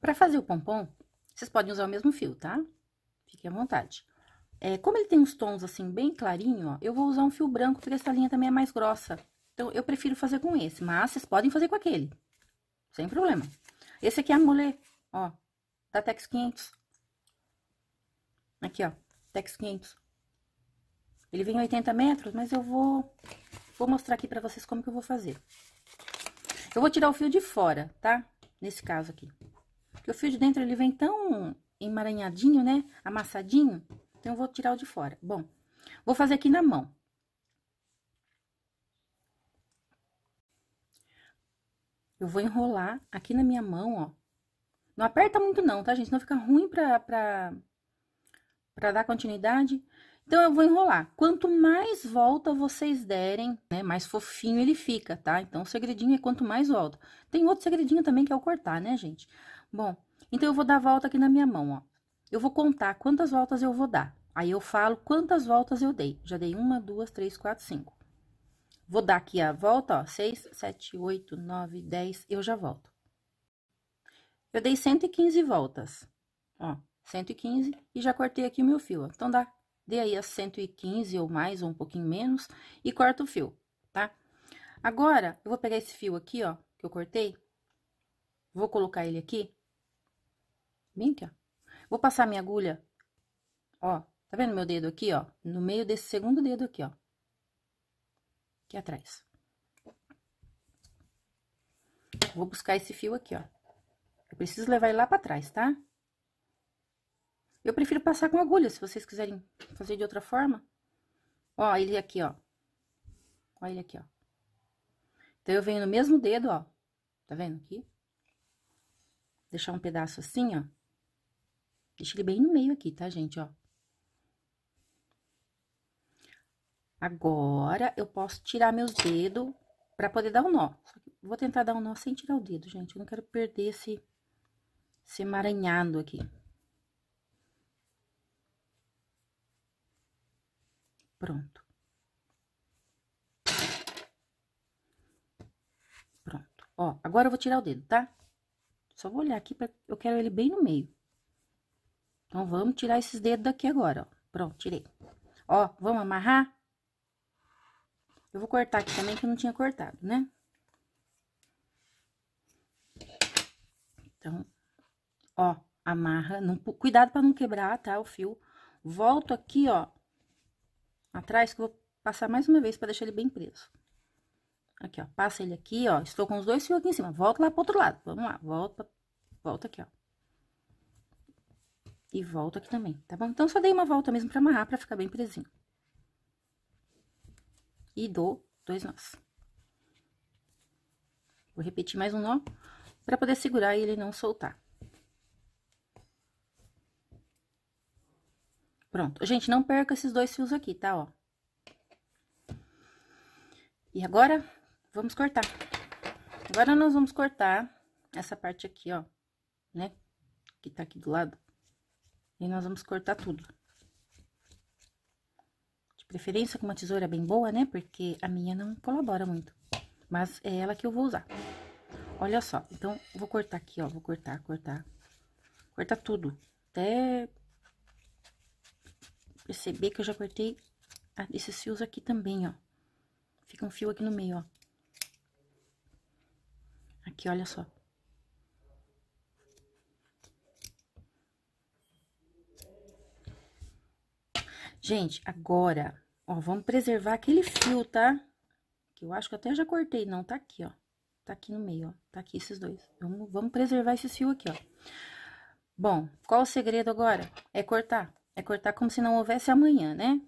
Para fazer o pompom, vocês podem usar o mesmo fio, tá? Fiquem à vontade. É, como ele tem uns tons, assim, bem clarinho, ó, eu vou usar um fio branco, porque essa linha também é mais grossa. Então, eu prefiro fazer com esse, mas vocês podem fazer com aquele. Sem problema. Esse aqui é a mole, ó, da Tex 500. Aqui, ó, Tex 500. Ele vem 80 metros, mas eu vou, vou mostrar aqui pra vocês como que eu vou fazer. Eu vou tirar o fio de fora, tá? Nesse caso aqui. Porque o fio de dentro, ele vem tão emaranhadinho, né? Amassadinho. Então, eu vou tirar o de fora. Bom, vou fazer aqui na mão. Eu vou enrolar aqui na minha mão, ó. Não aperta muito não, tá, gente? Não fica ruim pra, pra, pra dar continuidade. Então, eu vou enrolar. Quanto mais volta vocês derem, né, mais fofinho ele fica, tá? Então, o segredinho é quanto mais volta. Tem outro segredinho também, que é o cortar, né, gente? Bom, então, eu vou dar volta aqui na minha mão, ó. Eu vou contar quantas voltas eu vou dar. Aí, eu falo quantas voltas eu dei. Já dei uma, duas, três, quatro, cinco. Vou dar aqui a volta, ó, seis, sete, oito, nove, dez, eu já volto. Eu dei 115 voltas, ó, 115, e já cortei aqui o meu fio, ó. Então, dá, dê aí as 115 ou mais, ou um pouquinho menos, e corta o fio, tá? Agora, eu vou pegar esse fio aqui, ó, que eu cortei, vou colocar ele aqui, Bem aqui, ó. Vou passar minha agulha, ó, tá vendo meu dedo aqui, ó? No meio desse segundo dedo aqui, ó. Aqui atrás. Vou buscar esse fio aqui, ó. Eu preciso levar ele lá pra trás, tá? Eu prefiro passar com agulha, se vocês quiserem fazer de outra forma. Ó, ele aqui, ó. Ó ele aqui, ó. Então, eu venho no mesmo dedo, ó. Tá vendo aqui? Deixar um pedaço assim, ó. Deixa ele bem no meio aqui, tá, gente, ó. Agora, eu posso tirar meus dedos pra poder dar um nó. Vou tentar dar um nó sem tirar o dedo, gente. Eu não quero perder esse, esse emaranhado aqui. Pronto. Pronto. Ó, agora eu vou tirar o dedo, tá? Só vou olhar aqui, pra... eu quero ele bem no meio. Então, vamos tirar esses dedos daqui agora, ó. Pronto, tirei. Ó, vamos amarrar? Eu vou cortar aqui também, que eu não tinha cortado, né? Então, ó, amarra. Não, cuidado pra não quebrar, tá, o fio. Volto aqui, ó, atrás, que eu vou passar mais uma vez pra deixar ele bem preso. Aqui, ó, passa ele aqui, ó. Estou com os dois fios aqui em cima. Volto lá pro outro lado. Vamos lá, volta, volta aqui, ó. E volta aqui também, tá bom? Então, só dei uma volta mesmo pra amarrar, pra ficar bem presinho. E dou dois nós. Vou repetir mais um nó, pra poder segurar e ele não soltar. Pronto. Gente, não perca esses dois fios aqui, tá? Ó. E agora, vamos cortar. Agora, nós vamos cortar essa parte aqui, ó, né? Que tá aqui do lado. E nós vamos cortar tudo. De preferência com uma tesoura bem boa, né? Porque a minha não colabora muito. Mas é ela que eu vou usar. Olha só, então, vou cortar aqui, ó. Vou cortar, cortar. Cortar tudo. Até perceber que eu já cortei ah, esses fios aqui também, ó. Fica um fio aqui no meio, ó. Aqui, olha só. Gente, agora, ó, vamos preservar aquele fio, tá? Que eu acho que até já cortei, não, tá aqui, ó. Tá aqui no meio, ó. Tá aqui esses dois. Vamos, vamos preservar esse fio aqui, ó. Bom, qual o segredo agora? É cortar. É cortar como se não houvesse amanhã, né?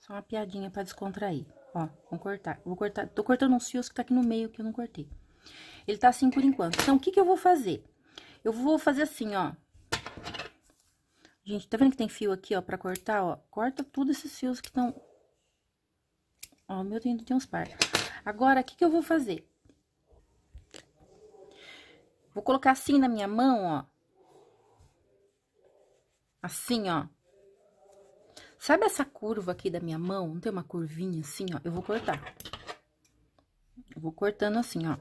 Só uma piadinha pra descontrair. Ó, vamos cortar. Vou cortar, tô cortando uns fios que tá aqui no meio que eu não cortei. Ele tá assim por enquanto. Então, o que que eu vou fazer? Eu vou fazer assim, ó. Gente, tá vendo que tem fio aqui, ó, pra cortar, ó? Corta tudo esses fios que estão... Ó, meu tem, tem uns par. Agora, o que que eu vou fazer? Vou colocar assim na minha mão, ó. Assim, ó. Sabe essa curva aqui da minha mão? Não tem uma curvinha assim, ó? Eu vou cortar. Eu vou cortando assim, ó.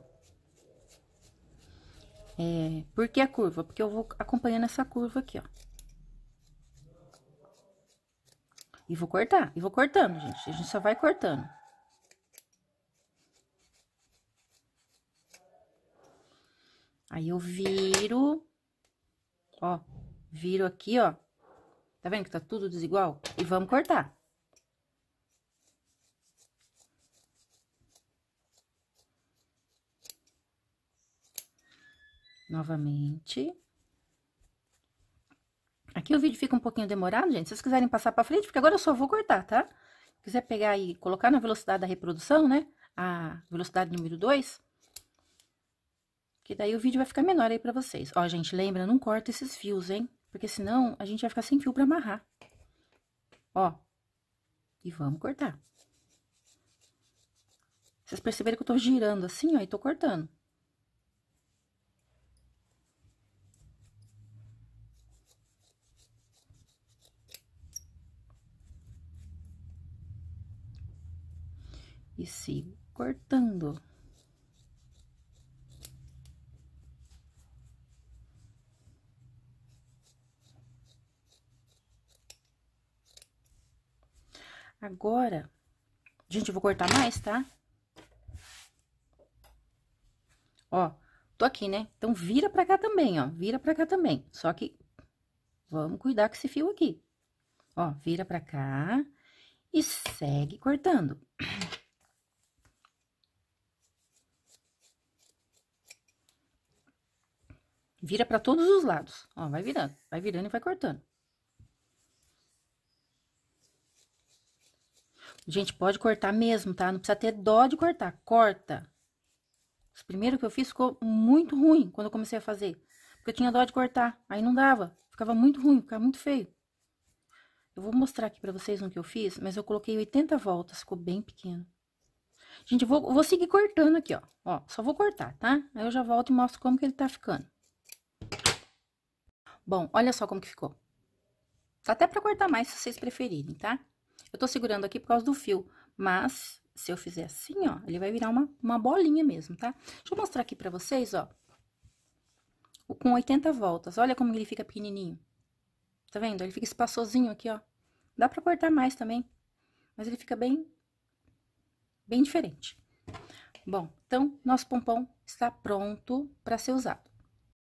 É, por que a curva? Porque eu vou acompanhando essa curva aqui, ó. E vou cortar, e vou cortando, gente. A gente só vai cortando. Aí eu viro, ó, viro aqui, ó. Tá vendo que tá tudo desigual? E vamos cortar. Novamente. Aqui o vídeo fica um pouquinho demorado, gente. Se vocês quiserem passar pra frente, porque agora eu só vou cortar, tá? Se quiser pegar e colocar na velocidade da reprodução, né? A velocidade número 2. Que daí o vídeo vai ficar menor aí pra vocês. Ó, gente, lembra, não corta esses fios, hein? Porque senão a gente vai ficar sem fio pra amarrar. Ó. E vamos cortar. Vocês perceberam que eu tô girando assim, ó, e tô cortando. e sigo cortando. Agora, gente, eu vou cortar mais, tá? Ó, tô aqui, né? Então, vira pra cá também, ó, vira pra cá também. Só que, vamos cuidar com esse fio aqui. Ó, vira pra cá e segue cortando. Vira para todos os lados. Ó, vai virando, vai virando e vai cortando. Gente, pode cortar mesmo, tá? Não precisa ter dó de cortar. Corta. Os primeiros que eu fiz ficou muito ruim quando eu comecei a fazer. Porque eu tinha dó de cortar. Aí não dava. Ficava muito ruim, ficava muito feio. Eu vou mostrar aqui pra vocês no que eu fiz, mas eu coloquei 80 voltas. Ficou bem pequeno. Gente, eu vou, eu vou seguir cortando aqui, ó. Ó, só vou cortar, tá? Aí eu já volto e mostro como que ele tá ficando. Bom, olha só como que ficou. Dá tá até pra cortar mais, se vocês preferirem, tá? Eu tô segurando aqui por causa do fio, mas se eu fizer assim, ó, ele vai virar uma, uma bolinha mesmo, tá? Deixa eu mostrar aqui pra vocês, ó. Com 80 voltas, olha como ele fica pequenininho. Tá vendo? Ele fica espaçosinho aqui, ó. Dá pra cortar mais também, mas ele fica bem, bem diferente. Bom, então, nosso pompom está pronto para ser usado.